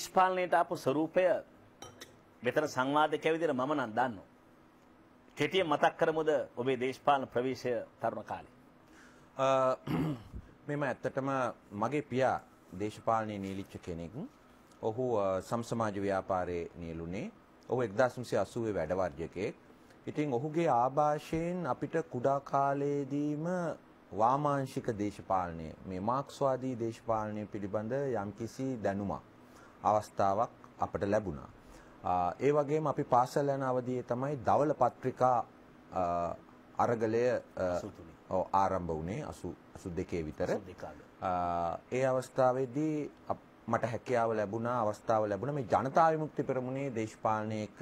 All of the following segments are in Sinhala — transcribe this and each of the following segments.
නිෂ්පාලනයට ආපු ස්වરૂපය මෙතන සංවාදකයා විදිහට මම නම් දන්නවා. කෙටිය මතක් කරමුද ඔබේ දේශපාලන ප්‍රවේශය තරුණ කාලේ? මෙම ඇත්තටම මගේ පියා දේශපාලනයේ නීලිච්ච කෙනෙක්. ඔහු සම්සමාජ ව්‍යාපාරයේ නීලුනේ. ඔහු 1980 වැඩ වර්ජකයෙක්. ඉතින් ඔහුගේ ආభాෂයෙන් අපිට කුඩා කාලයේදීම වාමාංශික දේශපාලනය මේ මාක්ස්වාදී දේශපාලනය පිළිබඳ යම්කිසි දැනුමක් අවස්ථාවක් අපට ලැබුණා. ඒ වගේම අපි පාසල් යන අවධියේ තමයි දවල් පත්‍රිකා අරගලය ආරම්භ වුණේ 82 විතර. ඒ අවස්ථාවේදී මට හැකියාව ලැබුණා අවස්ථාව ලැබුණා මේ ජනතා විමුක්ති පෙරමුණේ දේශපාලනය එක්ක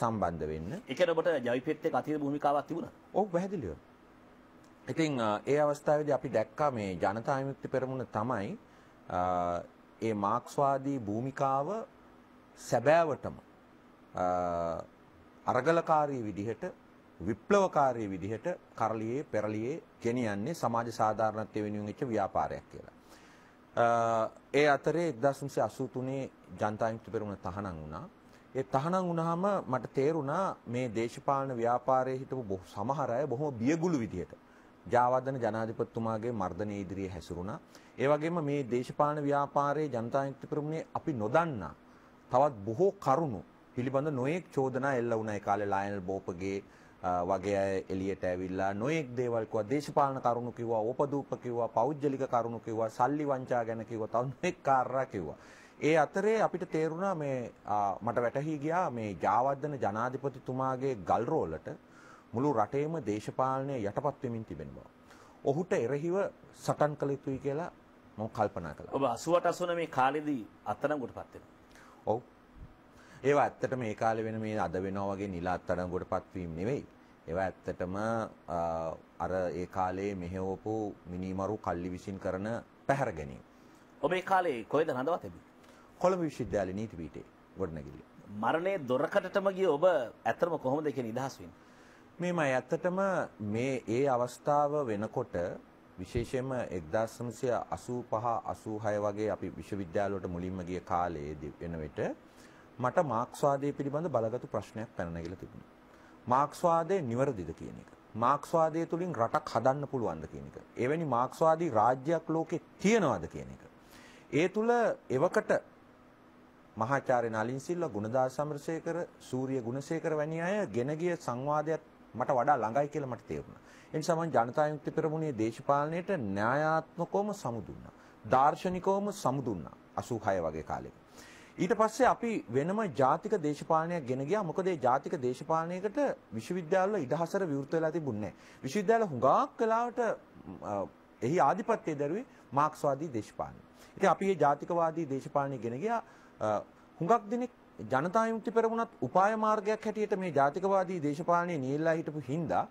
සම්බන්ධ වෙන්න. ඒ කියන්නේ ඔබට ජවිපෙත් එක්ක අතිරේක භූමිකාවක් තිබුණා. ඔව් පැහැදිලිව. ඉතින් ඒ අවස්ථාවේදී අපි දැක්කා මේ ජනතා විමුක්ති පෙරමුණ තමයි ඒ මාක්ස්වාදී භූමිකාව සැබෑවටම අරගලකාරී විදිහට විප්ලවකාරී විදිහට කරලියේ පෙරලියේ ගෙනියන්නේ සමාජ සාධාරණත්වය වෙනුවෙන් වෙච්ච ව්‍යාපාරයක් කියලා. ඒ අතරේ 1983 ජනතා විමුක්ති පෙරමුණ තහනම් වුණා. ඒ තහනම් වුණාම මට තේරුණා මේ දේශපාලන ව්‍යාපාරයේ හිටපු සමහර අය බොහොම බියගුළු විදිහට ජාවර්ධන ජනාධිපතිතුමාගේ මර්ධනය ඉදිරියේ හැසිරුණා. ඒ වගේම මේ දේශපාලන ව්‍යාපාරයේ ජනතාන්ත්‍රික පෙරමුණේ අපි නොදන්නා තවත් බොහෝ කරුණු පිළිබඳ නොයෙක් චෝදනා එල්ල වුණා ඒ කාලේ ලයනල් බෝපගේ වගේ අය එළියට ඇවිල්ලා නොයෙක් දේවල් කිව්වා දේශපාලන කරුණු කිව්වා ඕපදූප කිව්වා පෞද්ගලික කරුණු කිව්වා සල්ලි වංචා ගැන කිව්වා තව නොයෙක් කාරණා කිව්වා. ඒ අතරේ අපිට තේරුණා මේ මට වැටහි ගියා මේ ජාවර්ධන ජනාධිපතිතුමාගේ ගල් රෝලට මුළු රටේම දේශපාලනය යටපත් වෙමින් තිබෙන බව. ඔහුට එරෙහිව සටන් කළ යුතුයි කියලා මම කල්පනා කළා. ඔබ 88 89 කාලෙදී අත්අඩංගුවටපත් වෙනවා. ඔව්. ඒවා ඇත්තටම මේ කාලේ වෙන මේ අද වෙනවා වගේ නිල අත්අඩංගුවටපත් වීම නෙවෙයි. ඒවා ඇත්තටම අර ඒ කාලේ මෙහෙවපු මිනිමරු කල්ලි විසින් කරන පැහැර ගැනීම. ඔබ ඒ කාලේ කොහෙද රඳවා තිබී? කොළඹ විශ්වවිද්‍යාලේ නීති පීඨේ ගොඩනැගිලි. මරණයේ දොරකටටම ගිය ඔබ ඇත්තම කොහොමද කියන ඉදහස් වෙන්නේ? මේම ඇත්තටම මේ ඒ අවස්ථාව වෙනකොට විශේෂයෙන්ම 1985 86 වගේ අපි විශ්වවිද්‍යාලවලට මුලින්ම ගිය කාලයේ වෙන විට මට මාක්ස්වාදය පිළිබඳ බලගතු ප්‍රශ්නයක් පැන නැගිලා තිබුණා. මාක්ස්වාදය නිවැරදිද කියන එක. මාක්ස්වාදය තුලින් රටක් හදන්න පුළුවන්ද කියන එක. එවැනි මාක්ස්වාදී රාජ්‍යයක් ලෝකේ තියනවාද කියන එක. ඒ තුල එවකට මහාචාර්ය නලින් සිල්වා ගුණදාස සමරසේකර සූර්ය ගුණසේකර වැනි අය ගෙන ගිය සංවාදයක් මට වඩා ළඟයි කියලා මට තේරුණා. ඒ නිසා මම ජනතා විමුක්ති පෙරමුණේ දේශපාලනයට න්‍යායාත්මකවම සමුදුන්නා. දාර්ශනිකවම සමුදුන්නා 86 වගේ කාලෙක. ඊට පස්සේ අපි වෙනම ජාතික දේශපාලනයක් ගෙන ගියා. මොකද ඒ ජාතික දේශපාලනයකට විශ්වවිද්‍යාලවල ඉඩහසර විවෘත වෙලා තිබුණේ නැහැ. විශ්වවිද්‍යාල හුඟක් වෙලාවට එහි ආධිපත්‍යය දරුවේ මාක්ස්වාදී දේශපාලනය. ඉතින් අපි මේ ජාතිකවාදී දේශපාලනය ගෙන ගියා. හුඟක් දෙනෙක් ජනතා විමුක්ති පෙරමුණත් උපාය මාර්ගයක් හැටියට මේ ජාතිකවාදී දේශපාලනයේ නියැලලා හිටපු හින්දා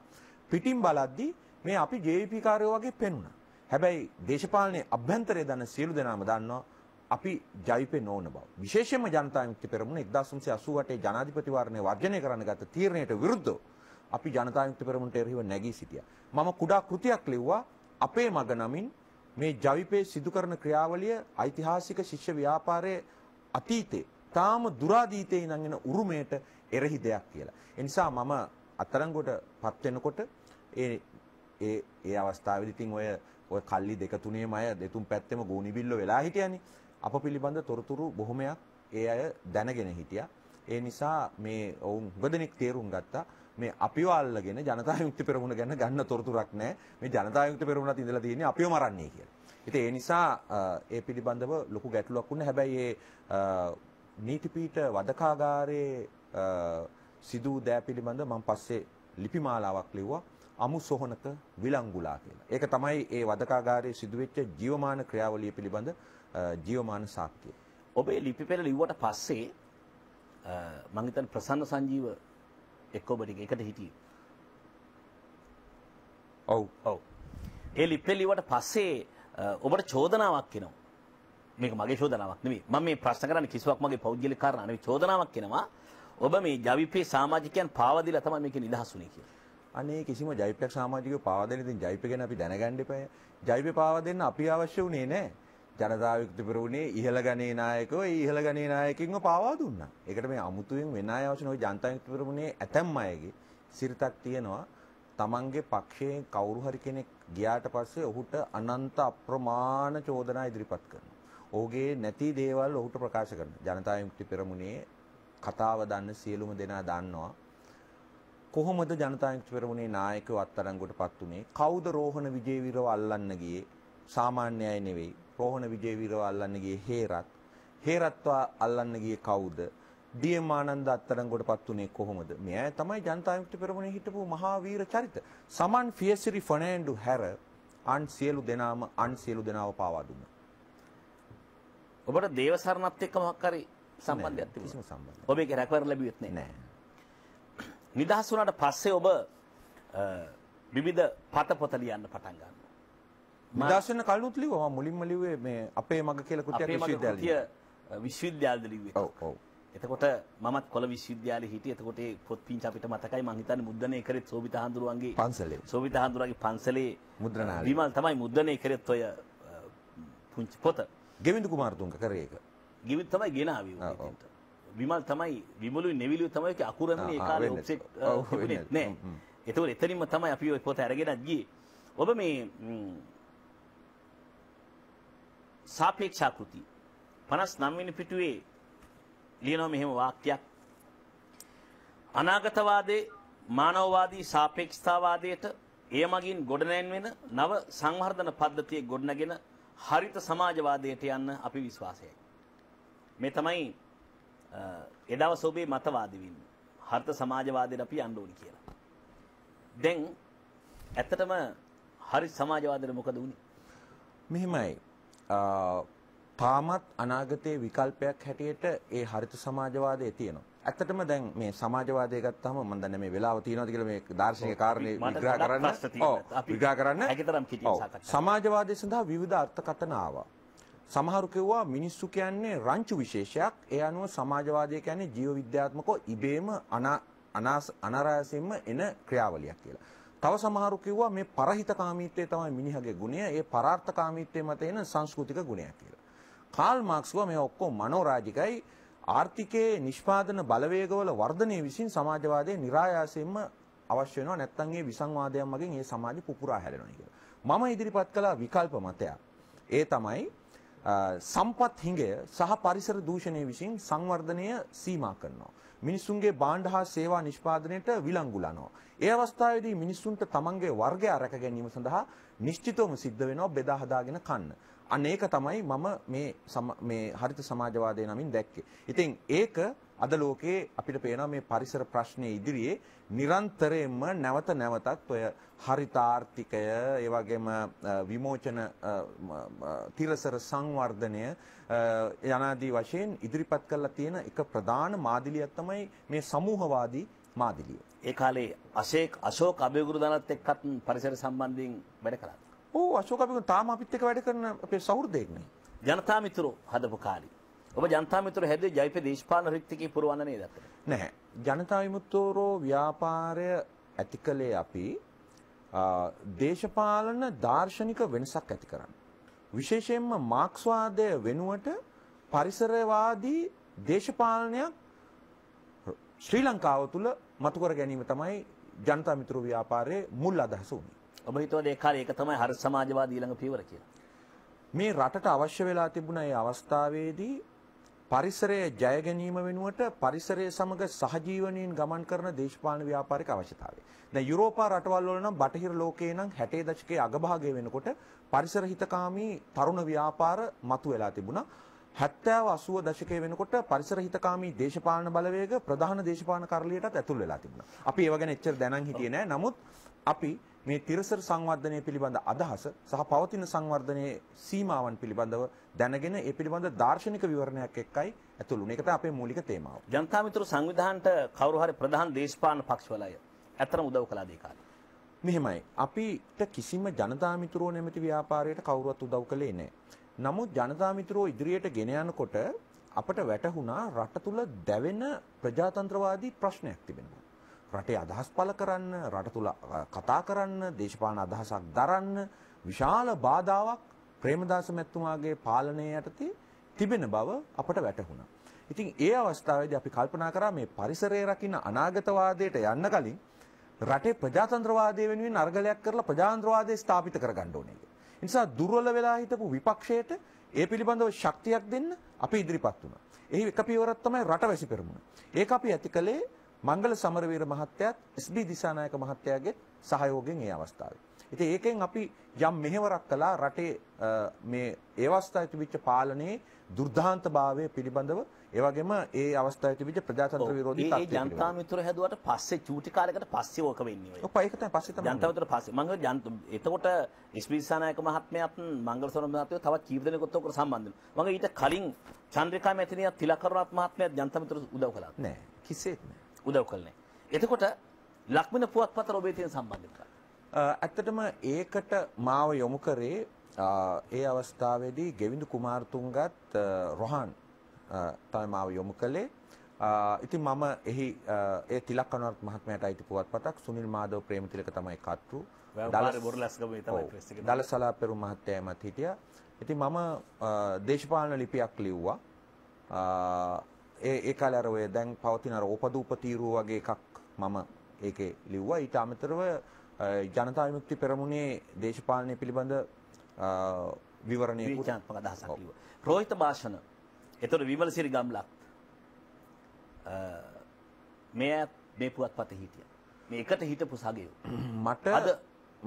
පිටින් බලද්දී මේ අපි JVP කාර්යෝ වගේ පෙනුණා. හැබැයි දේශපාලනයේ අභ්‍යන්තරයේ දන සියලු දෙනාම දන්නවා අපි ජවිපේ නොවන බව. විශේෂයෙන්ම ජනතා විමුක්ති පෙරමුණ 1988 ජනාධිපති වාරණය වර්ජනය කරන්න ගත්ත තීරණයට විරුද්ධව අපි ජනතා විමුක්ති පෙරමුණට එරෙහිව නැගී සිටියා. මම කුඩා කෘතියක් ලිව්වා අපේ මග නමින් මේ ජවිපේ සිදු කරන ක්‍රියාවලිය ඓතිහාසික ශිෂ්‍ය ව්‍යාපාරයේ අතීතේ ඊටාම දුරාදීතේ ඉඳන් එන උරුමයට එරෙහි දෙයක් කියලා. ඒ නිසා මම අත්තරංගොටපත් වෙනකොට ඒ ඒ ඒ අවස්ථාවේදී තින් ඔය ඔය කල්ලි දෙක තුනේම අය දෙතුන් පැත්තෙම ගෝනිබිල්ල වෙලා හිටියනේ. අප පිළිබඳ තොරතුරු බොහොමයක් ඒ අය දැනගෙන හිටියා. ඒ නිසා මේ ඔවුන් උගදෙනෙක් තේරුම් ගත්තා මේ අපිව අල්ලගෙන ජනතා විමුක්ති පෙරමුණ ගැන ගන්න තොරතුරක් නැහැ. මේ ජනතා විමුක්ති පෙරමුණත් ඉඳලා තියෙන්නේ අපිව මරන්නේ කියලා. ඉතින් ඒ නිසා ඒ පිළිබඳව ලොකු ගැටලුවක් වුණා. හැබැයි ඒ නීතිපීඨ වදකාගාරයේ සිදු දෑ පිළිබඳ මම පස්සේ ලිපි මාලාවක් ලිව්වා අමු සොහනක විලංගුලා කියලා. ඒක තමයි ඒ වදකාගාරයේ සිදුවෙච්ච ජීවමාන ක්‍රියාවලිය පිළිබඳ ජීවමාන සාක්ෂිය. ඔබේ ලිපි පෙළ ලිව්වට පස්සේ මම හිතන්නේ ප්‍රසන්න සංජීව එක්ක ඔබ ටික එකට හිටියේ. ඔව්. ඔව්. ඒ ලිපි ලිව්වට පස්සේ ඔබට චෝදනාවක් එනවා. මේක මගේ චෝදනාවක් නෙමෙයි. මම මේ ප්‍රශ්න කරන්නේ කිසිවක් මගේ පෞද්ගලික කාරණා නෙමෙයි. චෝදනාවක් කෙනවා. ඔබ මේ ජවිපේ සමාජිකයන් පාවා දීලා තමයි මේකේ නිදහස් වුනේ කියලා. අනේ කිසිම ජෛපයක් සමාජිකව පාවා දෙන්න ඉතින් ජෛප ගැන අපි දැනගන්න එපා. ජෛප පාවා දෙන්න අපි අවශ්‍ය වුණේ නැහැ. ජනතාව විකෘතිපර වුණේ ඉහළ ගණේ නායකව ඒ ඉහළ ගණේ නායකින්ව පාවා දුන්නා. ඒකට මේ අමුතුවෙන් වෙන අය අවශ්‍ය නොවේ ජනතා විකෘතිපර වුණේ ඇතැම් අයගේ සිරිතක් තියෙනවා. තමන්ගේ පක්ෂයෙන් කවුරු හරි කෙනෙක් ගියාට පස්සේ ඔහුට අනන්ත අප්‍රමාණ චෝදනා ඉදිරිපත් කරනවා. ඔහුගේ නැති දේවල් ඔහුට ප්‍රකාශ කරනවා. ජනතා විමුක්ති පෙරමුණේ කතාව දන්න සියලුම දෙනා දන්නවා. කොහොමද ජනතා විමුක්ති පෙරමුණේ නායකයෝ අත්අඩංගුවටපත් උනේ? කවුද රෝහණ විජේවීරව අල්ලන්න ගියේ? සාමාන්‍ය අය නෙවෙයි. රෝහණ විජේවීරව අල්ලන්න ගියේ හේරත්. හේරත්වා අල්ලන්න ගියේ කවුද? ඩීඑම් ආනන්ද අත්අඩංගුවටපත් උනේ කොහොමද? මෙයා තමයි ජනතා විමුක්ති පෙරමුණේ හිටපු මහා වීර චරිත. සමන් ෆියසිරි ෆර්නෑන්ඩෝ හැර අන් සියලු දෙනාම අන් සියලු දෙනාව පාවා දුන්නා. ඔබට දේව සරණත් එක්ක මොකක් හරි සම්බන්ධයක් තිබුණා. කිසිම සම්බන්ධයක්. ඔබ ඒක රැකවර ලැබුවෙත් නෑ. නෑ. නිදහස් වුණාට පස්සේ ඔබ විවිධ පත පොත ලියන්න පටන් ගන්නවා. නිදහස් වෙන කලුත් ලිව්වා. මම මුලින්ම ලිව්වේ මේ අපේ මග කියලා කෘතියක් විශ්වවිද්‍යාලේ. අපේ විශ්වවිද්‍යාලද ලිව්වේ. ඔව් ඔව්. එතකොට මමත් කොළ විශ්වවිද්‍යාලේ හිටියේ. එතකොට ඒ පොත් පිංච අපිට මතකයි මං හිතන්නේ මුද්‍රණය කරෙත් සෝබිත හඳුරුවන්ගේ පන්සලේ. සෝබිත හඳුරුවන්ගේ පන්සලේ මුද්‍රණාලේ. විමල් තමයි මුද්‍රණය කරෙත් ඔය පුංචි පොත. ගෙවිදු කුමාරතුන්ග කරේ එක. ගෙවිත් තමයි ගෙනාව විමල් තමයි විමලු නෙවිලිය තමයි අකුරම කාල ඔක්සෙට් නෑ එතවට එතනින්ම තමයි අපි ඔය පොත ඇරගෙනත් ගිය ඔබ මේ සාපේක්ෂාකෘති පනස් නම්වෙනි පිටුවේ ලියනව මෙහෙම වාක්‍යයක් අනාගතවාදේ මානවවාදී සාපේක්ෂතාවාදයට එය මගින් ගොඩනැන් වෙන නව සංවර්ධන පද්ධතිය ගොඩනගෙන හරිත සමාජවාදයට යන්න අපි විශ්වාසයයි. මේ තමයි එදවස ඔබේ මතවාදී වෙන්න. හරිත සමාජවාදයට අපි යන්න ඕනි කියලා. දැන් ඇත්තටම හරි සමාජවාදයට මොකද වුනේ? මෙහෙමයි. පාමත් අනාගතයේ විකල්පයක් හැටියට ඒ හරිත සමාජවාදය තියෙනවා. ඇත්තටම දැන් මේ සමාජවාදය ගත්තාම මම දන්නේ මේ වෙලාව තියෙනවද කියලා මේ දාර්ශනික කාරණේ විග්‍රහ කරන්න. ඔව් විග්‍රහ කරන්න. හැකිතරම් කිටි සාකච්ඡා. සමාජවාදය සඳහා විවිධ අර්ථකථන ආවා. සමහරු කිව්වා මිනිස්සු කියන්නේ රංචු විශේෂයක්. ඒ අනුව සමාජවාදය කියන්නේ ජීව විද්‍යාත්මකව ඉබේම අනාරාසයෙන්ම එන ක්‍රියාවලියක් කියලා. තව සමහරු කිව්වා මේ පරහිතකාමීත්වය තමයි මිනිහගේ ගුණය. ඒ පරාර්ථකාමීත්වය මත එන සංස්කෘතික ගුණයක් කියලා. කාල් මාක්ස් කිව්වා මේ ඔක්කොම මනෝරාජිකයි ආර්ථිකයේ නිෂ්පාදන බලවේගවල වර්ධනය විසින් සමාජවාදයේ નિરાයාසයෙන්ම අවශ්‍ය වෙනවා නැත්නම් මේ විසංවාදයන් මගින් මේ සමාජෙ පුපුරා හැරෙනවා කියලා. මම ඉදිරිපත් කළ විකල්ප මතය. ඒ තමයි සම්පත් හිඟය සහ පරිසර දූෂණය විසින් සංවර්ධනය සීමා කරනවා. මිනිසුන්ගේ බාණ්ඩ හා සේවා නිෂ්පාදනයට විලංගුලනවා. ඒ අවස්ථාවේදී මිනිසුන්ට තමන්ගේ වර්ගය රැක ගැනීම සඳහා නිශ්චිතවම සිද්ධ වෙනවා බෙදා හදාගෙන කන්න. අනේක තමයි මම මේ මේ හරිත සමාජවාදය නමින් දැක්කේ. ඉතින් ඒක අද ලෝකේ අපිට පේනවා මේ පරිසර ප්‍රශ්නයේ ඉදිරියේ නිරන්තරයෙන්ම නැවත නැවතත් ඔය හරිතාර්ථිකය ඒ වගේම විමෝචන තිරසර සංවර්ධනය යනාදී වශයෙන් ඉදිරිපත් කරලා තියෙන එක ප්‍රධාන මාදිලියක් තමයි මේ සමූහවාදී මාදිලිය. ඒ කාලේ අශේක් අශෝක අබේගුරු දානත් එක්කත් පරිසර සම්බන්ධයෙන් වැඩ කළා. ඔව් අශෝක අපි තාම අපිත් එක්ක වැඩ කරන අපේ සහෘදයෙක් නේ. ජනතා මිතුරු හදපු කාලේ. ඔබ ජනතා මිතුරු හැදේ ජයිපේ දේශපාලන රීතිකේ පුරවන්න නේද? නැහැ. ජනතා විමුක්තෝරෝ ව්‍යාපාරය ඇති කළේ අපි දේශපාලන දාර්ශනික වෙනසක් ඇති කරන්න. විශේෂයෙන්ම මාක්ස්වාදය වෙනුවට පරිසරවාදී දේශපාලනයක් ශ්‍රී ලංකාව තුළ මතුකර ගැනීම තමයි ජනතා මිතුරු ව්‍යාපාරයේ මුල් අදහස වුණේ. ඔබ හිතුවද ඒ කාලේ ඒක තමයි හරි සමාජවාදී ඊළඟ පියවර කියලා. මේ රටට අවශ්‍ය වෙලා තිබුණා ඒ අවස්ථාවේදී පරිසරය ජය ගැනීම වෙනුවට පරිසරය සමග සහජීවනයෙන් ගමන් කරන දේශපාලන ව්‍යාපාරික අවශ්‍යතාවය. දැන් යුරෝපා රටවල් වල නම් බටහිර ලෝකේ නම් 60 දශකයේ අගභාගය වෙනකොට පරිසර හිතකාමී තරුණ ව්‍යාපාර මතුවලා තිබුණා. 70 80 දශකයේ වෙනකොට පරිසර හිතකාමී දේශපාලන බලවේග ප්‍රධාන දේශපාලන කරලියටත් ඇතුල් වෙලා තිබුණා. අපි ඒව ගැන එච්චර දැනන් හිටියේ නෑ. නමුත් අපි මේ තිරසර සංවර්ධනය පිළිබඳ අදහස සහ පවතින සංවර්ධනයේ සීමාවන් පිළිබඳව දැනගෙන ඒ පිළිබඳ දාර්ශනික විවරණයක් එක්කයි ඇතුළුනේ. ඒක තමයි අපේ මූලික තේමාව. ජනතා මිතුරු සංවිධානට කවුරු හරි ප්‍රධාන දේශපාලන පක්ෂවලය ඇත්තටම උදව් කළාද ඒ කාලේ? මෙහෙමයි. අපිට කිසිම ජනතා මිතුරෝ නැමැති ව්‍යාපාරයට කවුරුවත් උදව් කළේ නැහැ. නමුත් ජනතා මිතුරෝ ඉදිරියට ගෙන යනකොට අපට වැටහුණා රට තුල දැවෙන ප්‍රජාතන්ත්‍රවාදී ප්‍රශ්නයක් තිබෙනවා. රටේ අදහස් පළ කරන්න රට තුල කතා කරන්න දේශපාලන අදහසක් දරන්න විශාල බාධාවක් ප්‍රේමදාස මැතිතුමාගේ පාලනය යටතේ තිබෙන බව අපට වැටහුණා. ඉතින් ඒ අවස්ථාවේදී අපි කල්පනා කරා මේ පරිසරය රකින්න අනාගතවාදයට යන්න කලින් රටේ ප්‍රජාතන්ත්‍රවාදය වෙනුවෙන් අර්ගලයක් කරලා ප්‍රජාතන්ත්‍රවාදය ස්ථාපිත කරගන්න ඕනේ කියලා. ඒ නිසා දුර්වල වෙලා හිටපු විපක්ෂයට ඒ පිළිබඳව ශක්තියක් දෙන්න අපි ඉදිරිපත් වුණා. එහි එක පියවරක් තමයි රටවැසි පෙරමුණ. ඒක අපි ඇති කළේ මංගල සමරවීර මහත්තයාත් එස්.බී. දිසානායක මහත්තයාගේ සහයෝගයෙන් මේ අවස්ථාවේ. ඉතින් ඒකෙන් අපි යම් මෙහෙවරක් කළා රටේ මේ ඒ අවස්ථාවේ තිබිච්ච පාලනයේ දුර්දාන්තභාවය පිළිබඳව ඒ වගේම ඒ අවස්ථාවේ තිබිච්ච ප්‍රජාතන්ත්‍ර විරෝධී තත්ත්වය. ඒ ජනතා මිතුර හැදුවට පස්සේ චූටි කාලයකට පස්සේ ඕක වෙන්නේ ඔය. ඔපා ඒක තමයි පස්සේ තමයි. ජනතා මිතුර පස්සේ මම ජනත එතකොට එස්.පී. දිසානායක මහත්මයාත් මංගලසොරම මහත්මයා තවත් කීප දෙනෙකුත් ඔක්කොට සම්බන්ධ වෙනවා. මම ඊට කලින් චන්ද්‍රිකා මැතිණියත් තිලකරුණත් මහත්මයාත් ජනතා මිතුර උදව් කළා. නෑ කිසිත් නෑ. උදව් කළේ. එතකොට ලක්මන පුවත්පත ඔබේ තියෙන සම්බන්ධකම්. ඇත්තටම ඒකට මාව යොමු කරේ ඒ අවස්ථාවේදී ගෙවිඳු කුමාරතුංගත් රොහන් තමයි මාව යොමු කළේ. ඉතින් මම එහි ඒ තිලක් අනුරත් මහත්මයාට අයිති පුවත්පතක් සුනිල් මාධව ප්‍රේමතිලක තමයි කර්තෘ. දලසලා පෙරු මහත්තයා එමත් හිටියා. ඉතින් මම දේශපාලන ලිපියක් ලිව්වා. ඒ කාලේ අර ඔය දැන් පවතින අර උපදූපතිරුව වගේ එකක් මම ඒකේ ලිව්වා ඊට අමතරව ජනතා විමුක්ති පෙරමුණේ දේශපාලනය පිළිබඳ විවරණයක විචාත්මක අදහසක් ලිව්වා. රෝහිත භාෂණ. ඒතර විමලසිරි ගම්ලක් මේ මේ පුවත්පතේ හිටියා. මේ එකට හිටපු සගයෝ. මට අද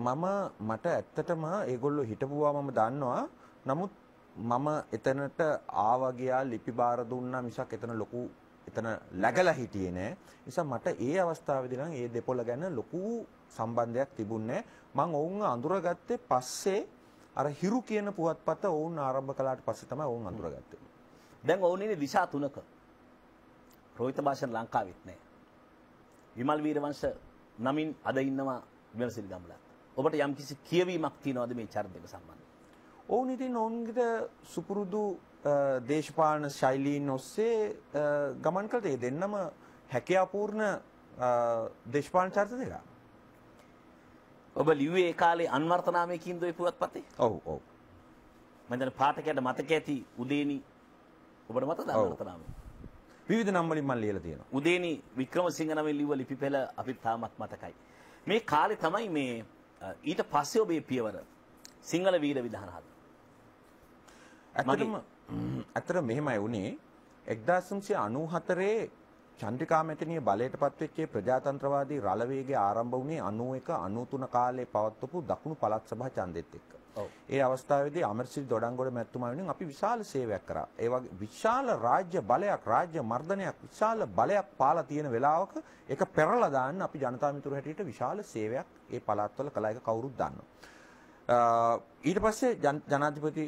මම මට ඇත්තටම ඒගොල්ලෝ හිටපුවා මම දන්නවා. නමුත් මම එතනට ආවා ගියා ලිපි බාර දුන්නා මිසක් එතන ලොකු එතන läගලා හිටියේ නෑ. නිසා මට ඒ අවස්ථාවේදී නම් ඒ දෙපොළ ගැන ලොකු සම්බන්ධයක් තිබුණේ මං ඔවුන් අඳුරගත්තේ පස්සේ අර හිරු කියන පුවත්පත ඔවුන් ආරම්භ කළාට පස්සේ තමයි ඔවුන් අඳුරගත්තේ. දැන් ඔවුන් ඉන්නේ දිශා තුනක. රෝහිත භාෂණ ලංකාවෙත් නෑ. විමල් වීරවංශ නමින් අද ඉන්නවා විමල්සිරි ගම්ලත්. ඔබට යම්කිසි කියවීමක් තියනවාද මේ චරිතයක සම්බන්ධව? ඔවුන් ඉතින් ඔවුන්ගේට සුපුරුදු දේශපාලන ශෛලීන් ඔස්සේ ගමන් කළේ දෙන්නම හැකියාපූර්ණ දේශපාලන චරිත දෙක. ඔබ ලිව්වේ ඒ කාලේ අන්වර්තනාමයකින් දොයි පුවත්පතේ? ඔව් ඔව්. මම දැන් පාඨකයාට මතක ඇති උදේනි ඔබට මතකද අන්වර්තනාමය? විවිධ නම් වලින් මම ලියලා තියෙනවා. උදේනි වික්‍රමසිංහ නමින් ලිව්ව ලිපි පෙළ අපිට තාමත් මතකයි. මේ කාලේ තමයි මේ ඊට පස්සේ ඔබේ පියවර සිංහල වීර විධාන හදලා ඇත්තටම ඇත්තට මෙහෙමයි වුණේ 1994 චන්ද්‍රිකා මැතිණිය බලයට පත්වෙච්ච ප්‍රජාතන්ත්‍රවාදී රළවේගය ආරම්භ වුණේ 91 93 කාලේ පවත්වපු දකුණු පළාත් සභා ඡන්දෙත් එක්ක. ඒ අවස්ථාවේදී අමරසිරි දොඩංගොඩ මැතිතුමා වෙනුවෙන් අපි විශාල සේවයක් කරා. ඒ වගේ විශාල රාජ්‍ය බලයක්, රාජ්‍ය මර්ධනයක්, විශාල බලයක් පාලා තියෙන වෙලාවක ඒක පෙරලා දාන්න අපි ජනතා මිතුරු හැටියට විශාල සේවයක් ඒ පළාත්වල කළා ඒක කවුරුත් දන්නවා. ඊට පස්සේ ජනාධිපති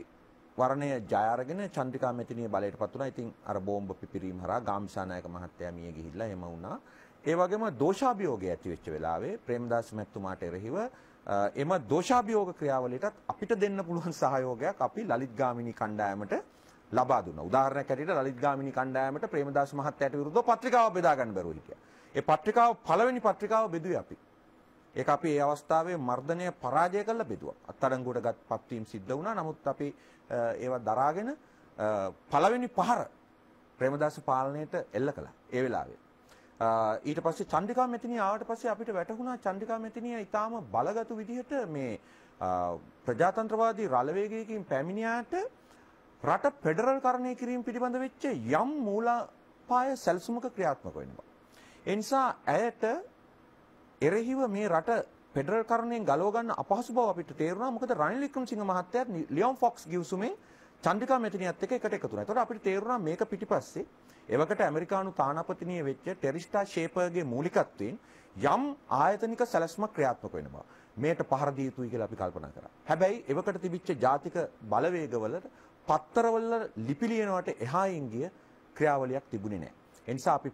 වරණය ජය අරගෙන චන්ද්‍රිකා මෙතිණිය බලයටපත් වුණා. ඉතින් අර බෝම්බ පිපිරීම හරහා ගාමිසානායක මහත්තයා මිය ගිහිල්ලා එහෙම වුණා. ඒ වගේම දෝෂාභියෝගය ඇති වෙච්ච වෙලාවේ ප්‍රේමදාස මැතිතුමාට එරෙහිව එම දෝෂාභියෝග ක්‍රියාවලියටත් අපිට දෙන්න පුළුවන් සහයෝගයක් අපි ලලිත් ගාමිණී කණ්ඩායමට ලබා දුන්නා. උදාහරණයක් ඇරෙට ලලිත් ගාමිණී කණ්ඩායමට ප්‍රේමදාස මහත්තයාට විරුද්ධව පත්‍රිකාවක් බෙදා ගන්න බැරුව හිටියා. ඒ පත්‍රිකාව පළවෙනි පත්‍රිකාව බෙදුවේ අපි. ඒක අපි ඒ අවස්ථාවේ මර්ධනය පරාජය කරලා බෙදුවා. අත්අඩංගුවටගත් පත්වීම් සිද්ධ වුණා. නමුත් අපි ඒවා දරාගෙන පළවෙනි පහර ප්‍රේමදාස පාලනයට එල්ල කළා. ඒ වෙලාවේ. ඊට පස්සේ චන්ද්‍රිකා මෙතිනිය ආවට පස්සේ අපිට වැටහුණා චන්ද්‍රිකා මෙතිනිය ඊටාම බලගත් විදිහට මේ ප්‍රජාතන්ත්‍රවාදී රළවේගයකින් පැමිණියාට රට ෆෙඩරල් කරණය කිරීම පිළිබඳ වෙච්ච යම් මූලාපාය සැලසුමක ක්‍රියාත්මක වෙනවා. ඒ නිසා ඇයට එරෙහිව මේ රට ෆෙඩරල් කරණයෙන් ගලව ගන්න අපහසු බව අපිට තේරුණා. මොකද රනිල් වික්‍රමසිංහ මහත්තයාත් ලියොන් ෆොක්ස් ගිවිසුමෙන් චන්ද්‍රිකා මෙතිනියත් එක්ක එකට එකතු වුණා. ඒතකොට අපිට තේරුණා මේක පිටිපස්සේ එවකට ඇමරිකානු තානාපතිනිය වෙච්ච ටෙරිස්ටා ෂේපර්ගේ මූලිකත්වයෙන් යම් ආයතනික සැලැස්මක් ක්‍රියාත්මක වෙනවා. මේට පහර දිය යුතුයි කියලා අපි කල්පනා කරා. හැබැයි එවකට තිබිච්ච ජාතික බලවේගවල පත්තරවල ලිපි ලියනවට එහායින් ගිය ක්‍රියාවලියක් තිබුණේ නැහැ. එනිසා අපි